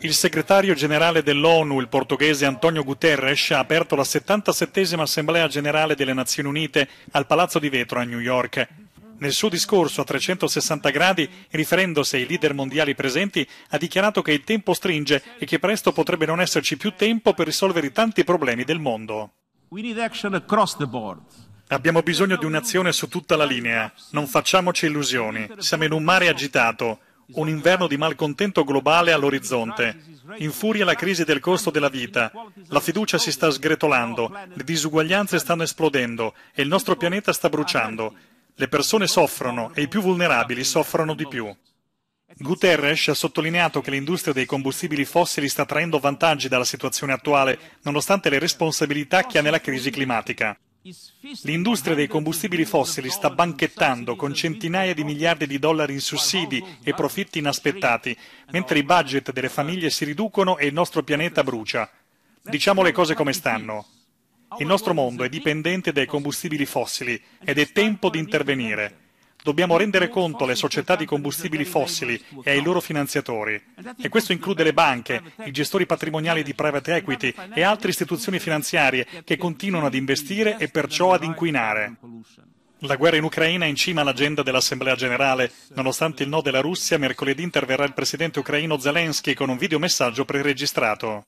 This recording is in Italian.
Il segretario generale dell'ONU, il portoghese Antonio Guterres, ha aperto la 77esima Assemblea generale delle Nazioni Unite al Palazzo di Vetro a New York. Nel suo discorso a 360 gradi, riferendosi ai leader mondiali presenti, ha dichiarato che il tempo stringe e che presto potrebbe non esserci più tempo per risolvere i tanti problemi del mondo. Abbiamo bisogno di un'azione su tutta la linea. Non facciamoci illusioni. Siamo in un mare agitato un inverno di malcontento globale all'orizzonte. In furia la crisi del costo della vita. La fiducia si sta sgretolando, le disuguaglianze stanno esplodendo e il nostro pianeta sta bruciando. Le persone soffrono e i più vulnerabili soffrono di più. Guterres ha sottolineato che l'industria dei combustibili fossili sta traendo vantaggi dalla situazione attuale, nonostante le responsabilità che ha nella crisi climatica. L'industria dei combustibili fossili sta banchettando con centinaia di miliardi di dollari in sussidi e profitti inaspettati, mentre i budget delle famiglie si riducono e il nostro pianeta brucia. Diciamo le cose come stanno. Il nostro mondo è dipendente dai combustibili fossili ed è tempo di intervenire. Dobbiamo rendere conto alle società di combustibili fossili e ai loro finanziatori. E questo include le banche, i gestori patrimoniali di private equity e altre istituzioni finanziarie che continuano ad investire e perciò ad inquinare. La guerra in Ucraina è in cima all'agenda dell'Assemblea generale. Nonostante il no della Russia, mercoledì interverrà il presidente ucraino Zelensky con un videomessaggio preregistrato.